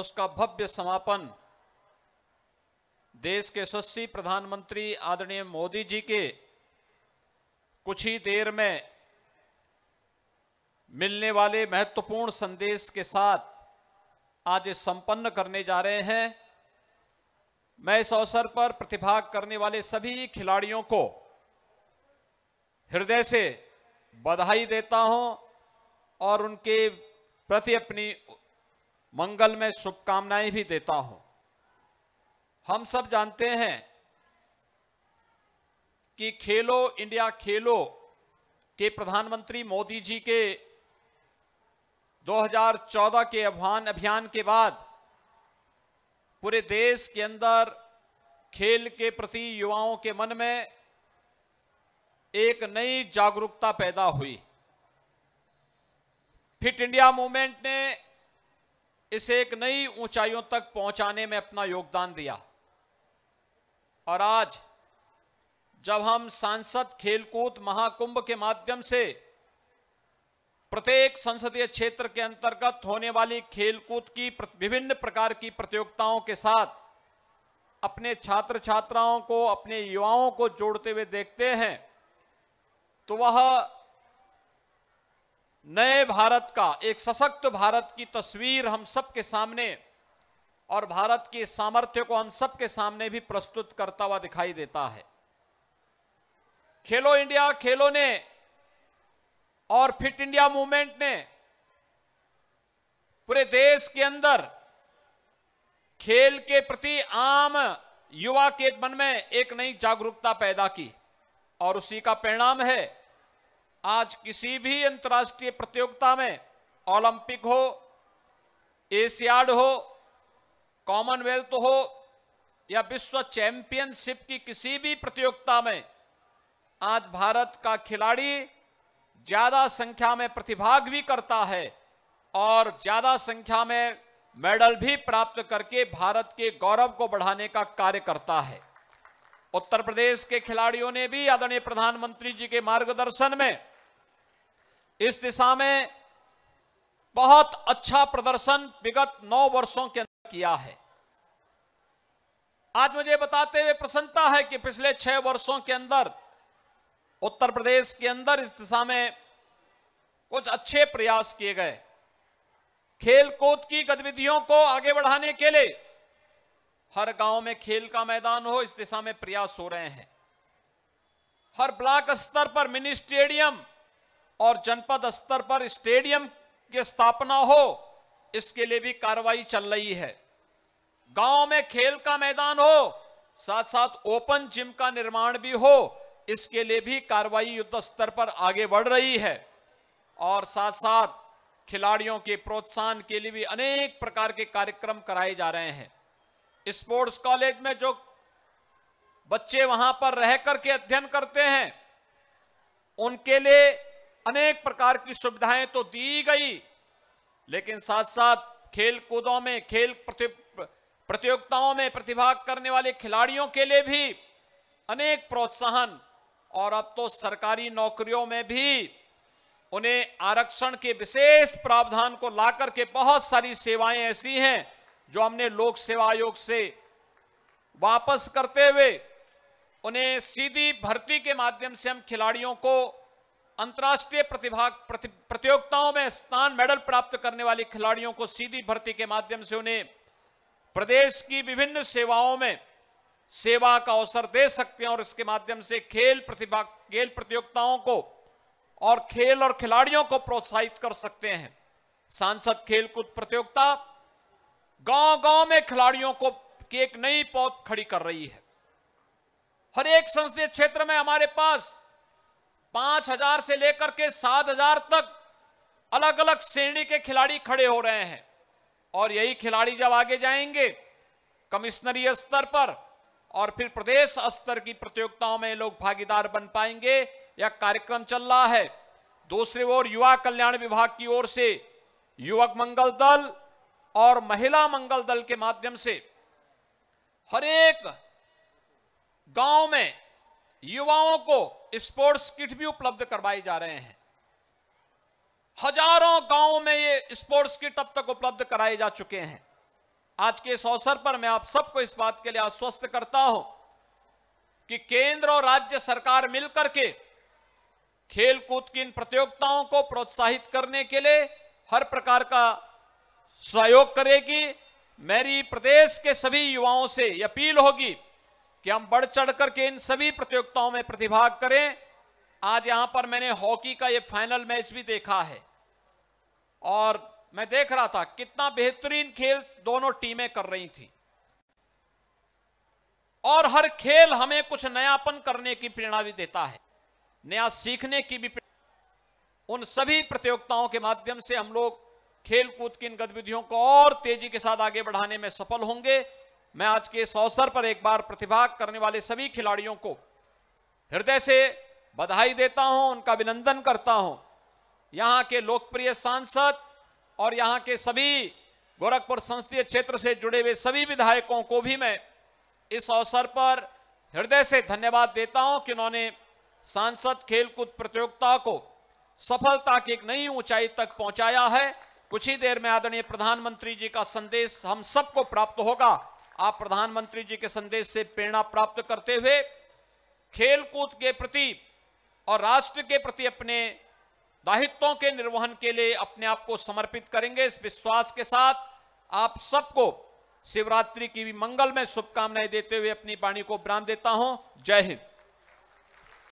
उसका भव्य समापन देश के सस्सी प्रधानमंत्री आदरणीय मोदी जी के कुछ ही देर में मिलने वाले महत्वपूर्ण संदेश के साथ आज संपन्न करने जा रहे हैं मैं इस अवसर पर प्रतिभाग करने वाले सभी खिलाड़ियों को हृदय से बधाई देता हूं और उनके प्रति अपनी मंगल में शुभकामनाएं भी देता हूं हम सब जानते हैं कि खेलो इंडिया खेलो के प्रधानमंत्री मोदी जी के 2014 के आह्वान अभियान के बाद पूरे देश के अंदर खेल के प्रति युवाओं के मन में एक नई जागरूकता पैदा हुई फिट इंडिया मूवमेंट ने इसे एक नई ऊंचाइयों तक पहुंचाने में अपना योगदान दिया और आज जब हम सांसद खेलकूद महाकुंभ के माध्यम से प्रत्येक संसदीय क्षेत्र के अंतर्गत होने वाली खेलकूद की विभिन्न प्रकार की प्रतियोगिताओं के साथ अपने छात्र छात्राओं को अपने युवाओं को जोड़ते हुए देखते हैं तो वह नए भारत का एक सशक्त भारत की तस्वीर हम सबके सामने और भारत के सामर्थ्य को हम सबके सामने भी प्रस्तुत करता हुआ दिखाई देता है खेलो इंडिया खेलो ने और फिट इंडिया मूवमेंट ने पूरे देश के अंदर खेल के प्रति आम युवा के मन में एक नई जागरूकता पैदा की और उसी का परिणाम है आज किसी भी अंतर्राष्ट्रीय प्रतियोगिता में ओलंपिक हो एशियाड हो कॉमनवेल्थ हो या विश्व चैंपियनशिप की किसी भी प्रतियोगिता में आज भारत का खिलाड़ी ज्यादा संख्या में प्रतिभाग भी करता है और ज्यादा संख्या में मेडल भी प्राप्त करके भारत के गौरव को बढ़ाने का कार्य करता है उत्तर प्रदेश के खिलाड़ियों ने भी आदरणीय प्रधानमंत्री जी के मार्गदर्शन में इस दिशा में बहुत अच्छा प्रदर्शन विगत नौ वर्षों के अंदर किया है आज मुझे बताते हुए प्रसन्नता है कि पिछले छह वर्षों के अंदर उत्तर प्रदेश के अंदर इस दिशा में कुछ अच्छे प्रयास किए गए खेलकूद की गतिविधियों को आगे बढ़ाने के लिए हर गांव में खेल का मैदान हो इस दिशा में प्रयास हो रहे हैं हर ब्लॉक स्तर पर मिनी स्टेडियम और जनपद स्तर पर स्टेडियम की स्थापना हो इसके लिए भी कार्रवाई चल रही है गांव में खेल का मैदान हो साथ साथ ओपन जिम का निर्माण भी हो इसके लिए भी कार्रवाई युद्ध स्तर पर आगे बढ़ रही है और साथ साथ खिलाड़ियों के प्रोत्साहन के लिए भी अनेक प्रकार के कार्यक्रम कराए जा रहे हैं स्पोर्ट्स कॉलेज में जो बच्चे वहां पर रह करके अध्ययन करते हैं उनके लिए अनेक प्रकार की सुविधाएं तो दी गई लेकिन साथ साथ खेल कूदों में खेल प्रतियोगिताओं में प्रतिभाग करने वाले खिलाड़ियों के लिए भी अनेक प्रोत्साहन और अब तो सरकारी नौकरियों में भी उन्हें आरक्षण के विशेष प्रावधान को लाकर के बहुत सारी सेवाएं ऐसी हैं जो हमने लोक सेवा आयोग से वापस करते हुए उन्हें सीधी भर्ती के माध्यम से हम खिलाड़ियों को अंतर्राष्ट्रीय प्रतिभा प्रति, प्रतियोगिताओं में स्थान मेडल प्राप्त करने वाले खिलाड़ियों को सीधी भर्ती के माध्यम से उन्हें प्रदेश की विभिन्न सेवाओं में सेवा का अवसर दे सकते हैं और इसके माध्यम से खेल प्रतिभा खेल प्रतियोगिताओं को और खेल और खिलाड़ियों को प्रोत्साहित कर सकते हैं सांसद खेलकूद प्रतियोगिता गांव गांव में खिलाड़ियों को की एक नई पौध खड़ी कर रही है हर एक संसदीय क्षेत्र में हमारे पास पांच हजार से लेकर के सात हजार तक अलग अलग श्रेणी के खिलाड़ी खड़े हो रहे हैं और यही खिलाड़ी जब आगे जाएंगे कमिश्नरी स्तर पर और फिर प्रदेश स्तर की प्रतियोगिताओं में लोग भागीदार बन पाएंगे यह कार्यक्रम चल रहा है दूसरी ओर युवा कल्याण विभाग की ओर से युवक मंगल दल और महिला मंगल दल के माध्यम से हरेक गांव में युवाओं को स्पोर्ट्स किट भी उपलब्ध करवाए जा रहे हैं हजारों गांवों में ये स्पोर्ट्स किट अब तक उपलब्ध कराए जा चुके हैं आज के इस अवसर पर मैं आप सबको इस बात के लिए आश्वस्त करता हूं कि केंद्र और राज्य सरकार मिलकर के खेलकूद की इन प्रतियोगिताओं को प्रोत्साहित करने के लिए हर प्रकार का सहयोग करेगी मेरी प्रदेश के सभी युवाओं से अपील होगी कि हम बढ़ चढ़ करके इन सभी प्रतियोगिताओं में प्रतिभाग करें आज यहां पर मैंने हॉकी का ये फाइनल मैच भी देखा है और मैं देख रहा था कितना बेहतरीन खेल दोनों टीमें कर रही थी और हर खेल हमें कुछ नयापन करने की प्रेरणा भी देता है नया सीखने की भी उन सभी प्रतियोगिताओं के माध्यम से हम लोग खेलकूद की इन गतिविधियों को और तेजी के साथ आगे बढ़ाने में सफल होंगे मैं आज के इस अवसर पर एक बार प्रतिभाग करने वाले सभी खिलाड़ियों को हृदय से बधाई देता हूं उनका अभिनंदन करता हूं यहां के लोकप्रिय सांसद और यहां के सभी गोरखपुर संसदीय क्षेत्र से जुड़े हुए सभी विधायकों को भी मैं इस अवसर पर हृदय से धन्यवाद देता हूं कि उन्होंने सांसद खेलकूद प्रतियोगिता को सफलता की एक नई ऊंचाई तक पहुंचाया है कुछ ही देर में आदरणीय प्रधानमंत्री जी का संदेश हम सबको प्राप्त होगा आप प्रधानमंत्री जी के संदेश से प्रेरणा प्राप्त करते हुए खेलकूद के प्रति और राष्ट्र के प्रति अपने दायित्वों के निर्वहन के लिए अपने आप को समर्पित करेंगे इस विश्वास के साथ आप सबको शिवरात्रि की भी मंगल में शुभकामनाएं देते हुए अपनी वाणी को विराम देता हूं जय हिंद